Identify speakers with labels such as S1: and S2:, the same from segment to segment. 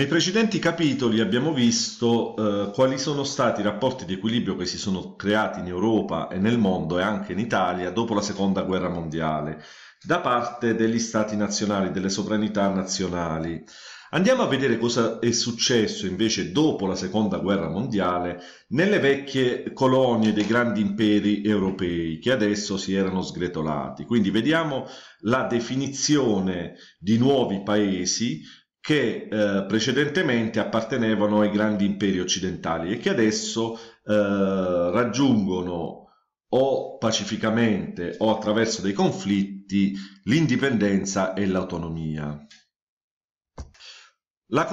S1: Nei precedenti capitoli abbiamo visto eh, quali sono stati i rapporti di equilibrio che si sono creati in Europa e nel mondo e anche in Italia dopo la seconda guerra mondiale da parte degli stati nazionali, delle sovranità nazionali. Andiamo a vedere cosa è successo invece dopo la seconda guerra mondiale nelle vecchie colonie dei grandi imperi europei che adesso si erano sgretolati. Quindi vediamo la definizione di nuovi paesi che eh, precedentemente appartenevano ai grandi imperi occidentali e che adesso eh, raggiungono o pacificamente o attraverso dei conflitti l'indipendenza e l'autonomia. La,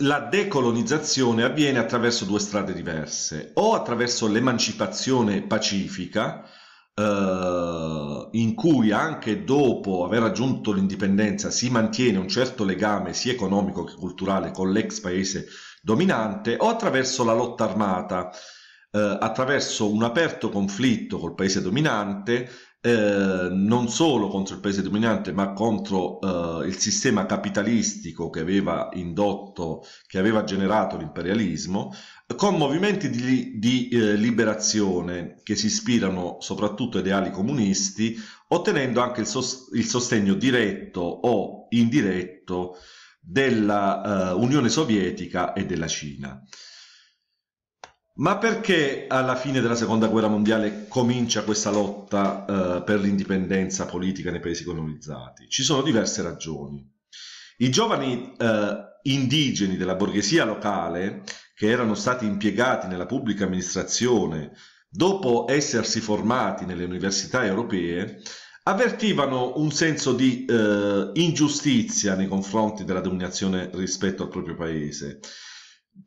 S1: la, decolonizzazione avviene attraverso due strade diverse, o attraverso l'emancipazione pacifica, eh, in cui anche dopo aver raggiunto l'indipendenza si mantiene un certo legame sia economico che culturale con l'ex paese dominante o attraverso la lotta armata, eh, attraverso un aperto conflitto col paese dominante eh, non solo contro il paese dominante, ma contro eh, il sistema capitalistico che aveva indotto, che aveva generato l'imperialismo, con movimenti di, di eh, liberazione che si ispirano soprattutto a ideali comunisti, ottenendo anche il, sos- il sostegno diretto o indiretto della eh, Unione Sovietica e della Cina. Ma perché alla fine della seconda guerra mondiale comincia questa lotta eh, per l'indipendenza politica nei paesi colonizzati? Ci sono diverse ragioni. I giovani eh, indigeni della borghesia locale, che erano stati impiegati nella pubblica amministrazione dopo essersi formati nelle università europee, avvertivano un senso di eh, ingiustizia nei confronti della dominazione rispetto al proprio paese.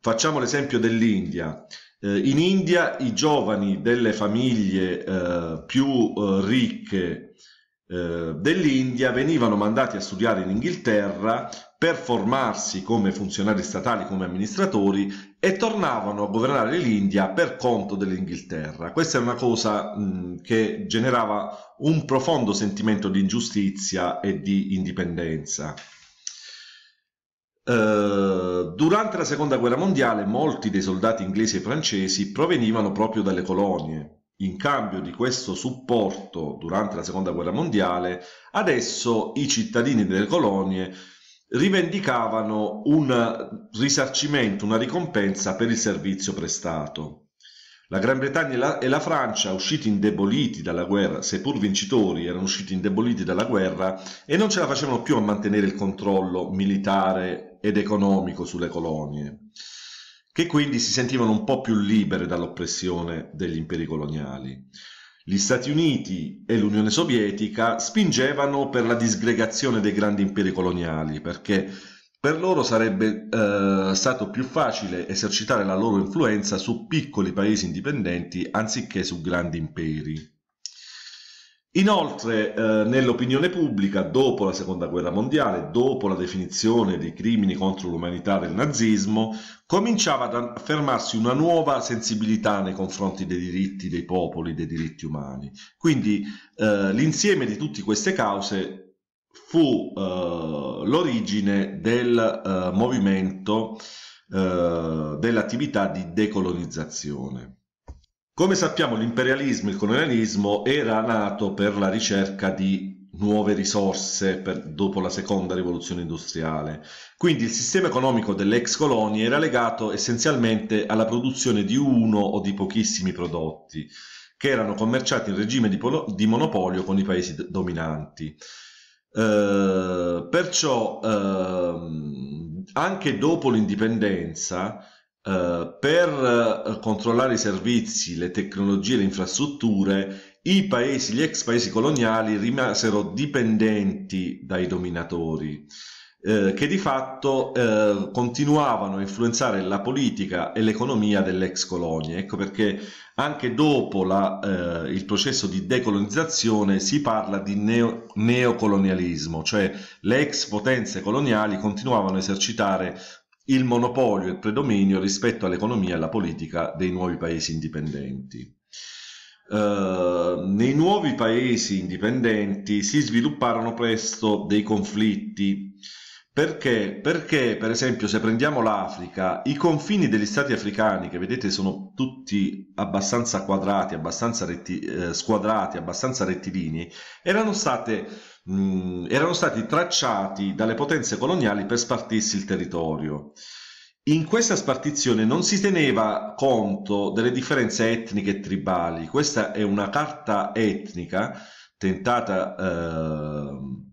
S1: Facciamo l'esempio dell'India. Eh, in India i giovani delle famiglie eh, più eh, ricche eh, dell'India venivano mandati a studiare in Inghilterra per formarsi come funzionari statali, come amministratori e tornavano a governare l'India per conto dell'Inghilterra. Questa è una cosa mh, che generava un profondo sentimento di ingiustizia e di indipendenza. Eh, durante la seconda guerra mondiale molti dei soldati inglesi e francesi provenivano proprio dalle colonie. In cambio di questo supporto durante la seconda guerra mondiale, adesso i cittadini delle colonie rivendicavano un risarcimento, una ricompensa per il servizio prestato. La Gran Bretagna e la, e la, Francia, usciti indeboliti dalla guerra, seppur vincitori, erano usciti indeboliti dalla guerra e non ce la facevano più a mantenere il controllo militare ed economico sulle colonie, che quindi si sentivano un po' più libere dall'oppressione degli imperi coloniali. Gli Stati Uniti e l'Unione Sovietica spingevano per la disgregazione dei grandi imperi coloniali perché per loro sarebbe eh, stato più facile esercitare la loro influenza su piccoli paesi indipendenti anziché su grandi imperi. Inoltre, eh, nell'opinione pubblica, dopo la Seconda Guerra Mondiale, dopo la definizione dei crimini contro l'umanità del nazismo, cominciava ad affermarsi una nuova sensibilità nei confronti dei diritti dei popoli, dei diritti umani. Quindi eh, l'insieme di tutte queste cause fu eh, l'origine del eh, movimento eh, dell'attività di decolonizzazione. Come sappiamo l'imperialismo e il colonialismo era nato per la ricerca di nuove risorse per, dopo la seconda rivoluzione industriale. Quindi il sistema economico delle ex colonie era legato essenzialmente alla produzione di uno o di pochissimi prodotti che erano commerciati in regime di, di monopolio con i paesi dominanti. Eh, perciò eh, anche dopo l'indipendenza, eh, per eh, controllare i servizi, le tecnologie, le infrastrutture, i paesi, gli ex paesi coloniali rimasero dipendenti dai dominatori. Eh, che di fatto eh, continuavano a influenzare la politica e l'economia delle ex colonie. Ecco perché anche dopo la, eh, il processo di decolonizzazione si parla di neo, neocolonialismo, cioè le ex potenze coloniali continuavano a esercitare il monopolio e il predominio rispetto all'economia e alla politica dei nuovi paesi indipendenti. Uh, nei nuovi paesi indipendenti si svilupparono presto dei conflitti perché? Perché, per esempio, se prendiamo l'Africa, i confini degli stati africani, che vedete sono tutti abbastanza quadrati, abbastanza retti, eh, squadrati, abbastanza rettilinei, erano, mh, mm, erano stati tracciati dalle potenze coloniali per spartirsi il territorio. In questa spartizione non si teneva conto delle differenze etniche e tribali. Questa è una carta etnica tentata... Eh,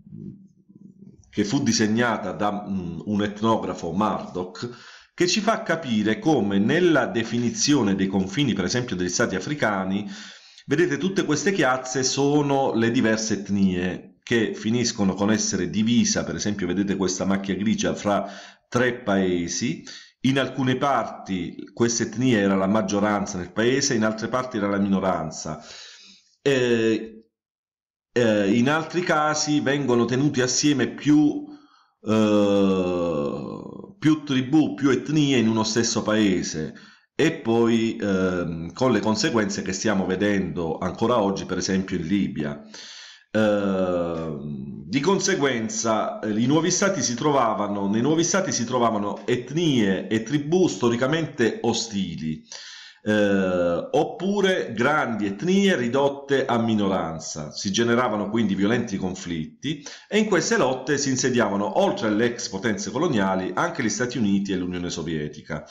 S1: che fu disegnata da mm, un etnografo Murdoch, che ci fa capire come nella definizione dei confini, per esempio, degli stati africani, vedete tutte queste chiazze sono le diverse etnie che finiscono con essere divisa, per esempio vedete questa macchia grigia fra tre paesi, in alcune parti questa etnia era la maggioranza nel paese, in altre parti era la minoranza. Eh, eh, in altri casi vengono tenuti assieme più, eh, più tribù, più etnie in uno stesso paese e poi ehm, con le conseguenze che stiamo vedendo ancora oggi, per esempio in Libia. Eh, di conseguenza, nei eh, nuovi stati si trovavano, nuovi stati si trovavano etnie e tribù storicamente ostili eh, oppure grandi etnie ridotte a minoranza. Si generavano quindi violenti conflitti e in queste lotte si insediavano, oltre alle ex potenze coloniali, anche gli Stati Uniti e l'Unione Sovietica,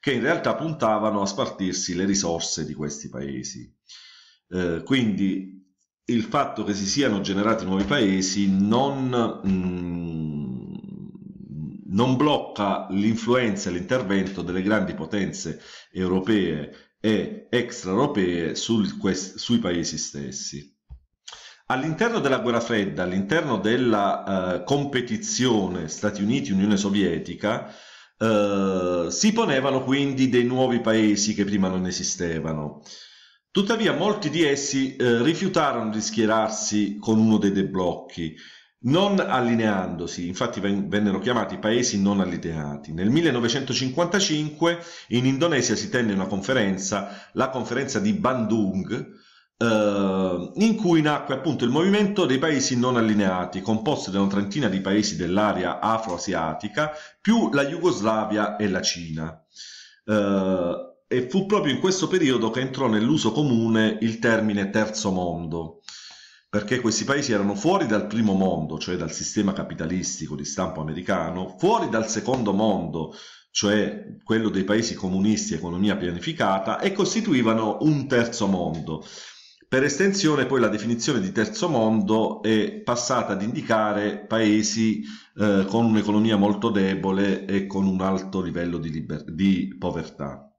S1: che in realtà puntavano a spartirsi le risorse di questi paesi. Eh, quindi il fatto che si siano generati nuovi paesi non... Mh, mm, non blocca l'influenza e l'intervento delle grandi potenze europee e extraeuropee sui paesi stessi. All'interno della guerra fredda, all'interno della eh, competizione Stati Uniti-Unione Sovietica, eh, si ponevano quindi dei nuovi paesi che prima non esistevano. Tuttavia molti di essi eh, rifiutarono di schierarsi con uno dei deblocchi blocchi non allineandosi, infatti vennero chiamati paesi non allineati. Nel 1955 in Indonesia si tenne una conferenza, la conferenza di Bandung, eh, in cui nacque appunto il movimento dei paesi non allineati, composto da una trentina di paesi dell'area afroasiatica, più la Jugoslavia e la Cina. Eh, e fu proprio in questo periodo che entrò nell'uso comune il termine terzo mondo perché questi paesi erano fuori dal primo mondo, cioè dal sistema capitalistico di stampo americano, fuori dal secondo mondo, cioè quello dei paesi comunisti, economia pianificata, e costituivano un terzo mondo. Per estensione poi la definizione di terzo mondo è passata ad indicare paesi eh, con un'economia molto debole e con un alto livello di, di povertà.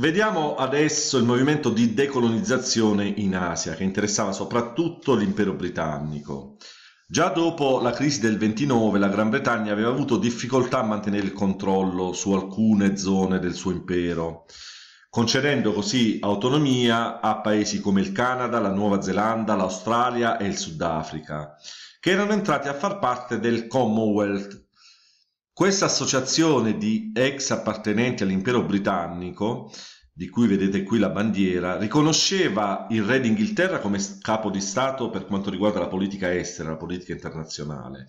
S1: Vediamo adesso il movimento di decolonizzazione in Asia che interessava soprattutto l'impero britannico. Già dopo la crisi del 29 la Gran Bretagna aveva avuto difficoltà a mantenere il controllo su alcune zone del suo impero, concedendo così autonomia a paesi come il Canada, la Nuova Zelanda, l'Australia e il Sudafrica, che erano entrati a far parte del Commonwealth questa associazione di ex appartenenti all'impero britannico, di cui vedete qui la bandiera, riconosceva il re d'Inghilterra come capo di Stato per quanto riguarda la politica estera, la politica internazionale,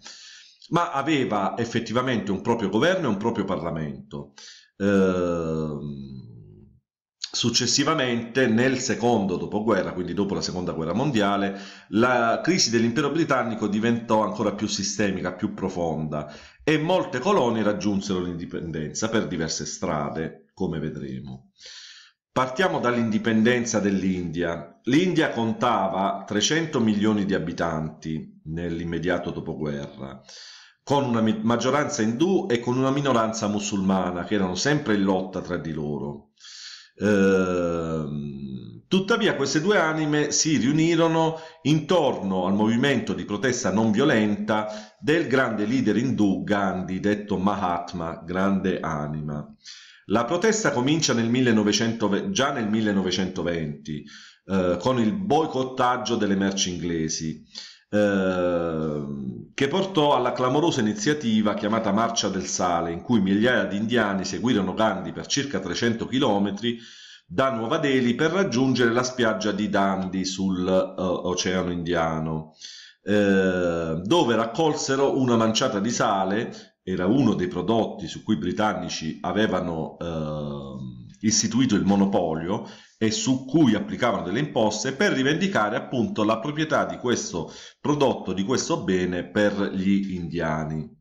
S1: ma aveva effettivamente un proprio governo e un proprio Parlamento. Ehm, Successivamente, nel secondo dopoguerra, quindi dopo la seconda guerra mondiale, la crisi dell'impero britannico diventò ancora più sistemica, più profonda e molte colonie raggiunsero l'indipendenza per diverse strade, come vedremo. Partiamo dall'indipendenza dell'India. L'India contava 300 milioni di abitanti nell'immediato dopoguerra, con una maggioranza indù e con una minoranza musulmana che erano sempre in lotta tra di loro. Ehm Tuttavia queste due anime si riunirono intorno al movimento di protesta non violenta del grande leader indù Gandhi, detto Mahatma, grande anima. La protesta comincia nel 1920, già nel 1920 eh, con il boicottaggio delle merci inglesi eh, che portò alla clamorosa iniziativa chiamata Marcia del Sale in cui migliaia di indiani seguirono Gandhi per circa 300 chilometri da Nuova Delhi per raggiungere la spiaggia di Dandi sull'Oceano eh, uh, Indiano, eh, dove raccolsero una manciata di sale, era uno dei prodotti su cui i britannici avevano eh, istituito il monopolio e su cui applicavano delle imposte per rivendicare appunto la proprietà di questo prodotto, di questo bene per gli indiani.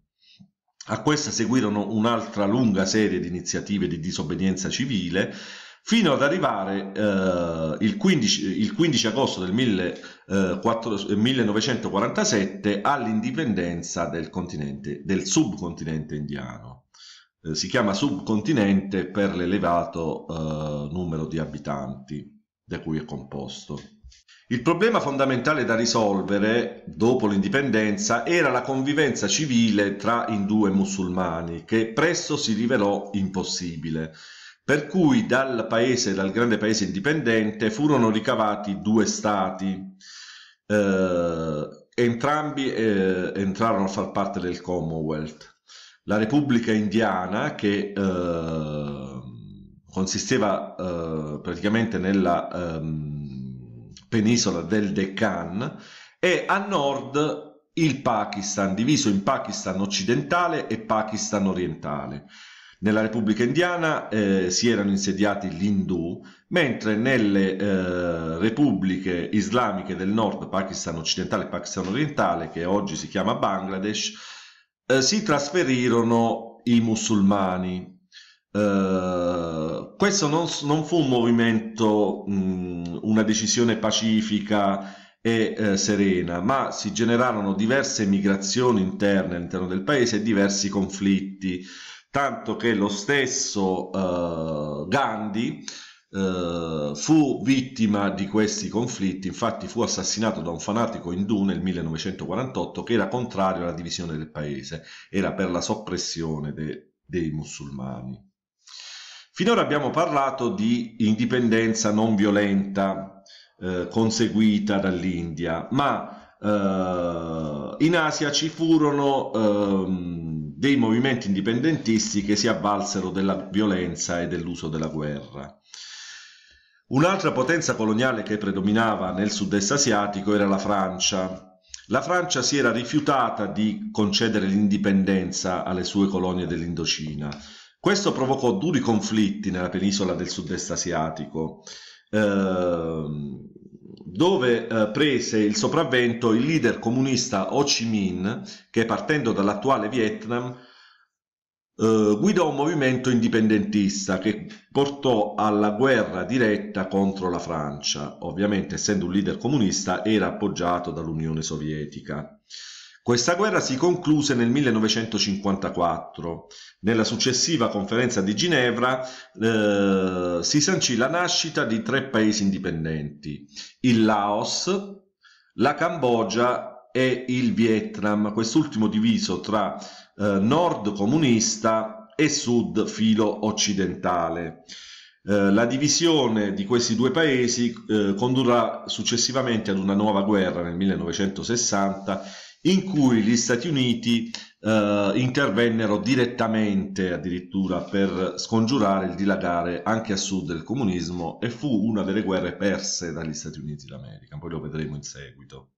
S1: A questa seguirono un'altra lunga serie di iniziative di disobbedienza civile, fino ad arrivare eh, il, 15, il, 15, agosto del 1947 eh, all'indipendenza del, del subcontinente indiano. Eh, si chiama subcontinente per l'elevato eh, numero di abitanti da cui è composto. Il problema fondamentale da risolvere dopo l'indipendenza era la convivenza civile tra indù e musulmani, che presto si rivelò impossibile per cui dal paese, dal grande paese indipendente, furono ricavati due stati. Eh, entrambi eh, entrarono a far parte del Commonwealth. La Repubblica Indiana, che eh, consisteva eh, praticamente nella ehm, penisola del Deccan, e a nord il Pakistan, diviso in Pakistan occidentale e Pakistan orientale. Nella Repubblica Indiana eh, si erano insediati gli Hindu, mentre nelle eh, repubbliche islamiche del nord, Pakistan occidentale e Pakistan orientale, che oggi si chiama Bangladesh, eh, si trasferirono i musulmani. Eh, questo non, non, fu un movimento, mh, una decisione pacifica e eh, serena, ma si generarono diverse migrazioni interne all'interno del paese e diversi conflitti tanto che lo stesso eh, Gandhi eh, fu vittima di questi conflitti, infatti fu assassinato da un fanatico indù nel 1948 che era contrario alla divisione del paese, era per la soppressione de dei musulmani. Finora abbiamo parlato di indipendenza non violenta eh, conseguita dall'India, ma eh, in Asia ci furono ehm, dei movimenti indipendentisti che si avvalsero della violenza e dell'uso della guerra. Un'altra potenza coloniale che predominava nel sud-est asiatico era la Francia, la Francia si era rifiutata di concedere l'indipendenza alle sue colonie dell'Indocina. Questo provocò duri conflitti nella penisola del sud-est asiatico. Eh, dove eh, prese il sopravvento il leader comunista Ho Chi Minh, che partendo dall'attuale Vietnam eh, guidò un movimento indipendentista che portò alla guerra diretta contro la Francia. Ovviamente, essendo un leader comunista, era appoggiato dall'Unione Sovietica. Questa guerra si concluse nel 1954. Nella successiva conferenza di Ginevra eh, si sancì la nascita di tre paesi indipendenti, il Laos, la Cambogia e il Vietnam, quest'ultimo diviso tra eh, nord comunista e sud filo occidentale. Eh, la divisione di questi due paesi eh, condurrà successivamente ad una nuova guerra nel 1960 in cui gli Stati Uniti eh, intervennero direttamente addirittura per scongiurare il dilagare anche a sud del comunismo e fu una delle guerre perse dagli Stati Uniti d'America, poi lo vedremo in seguito.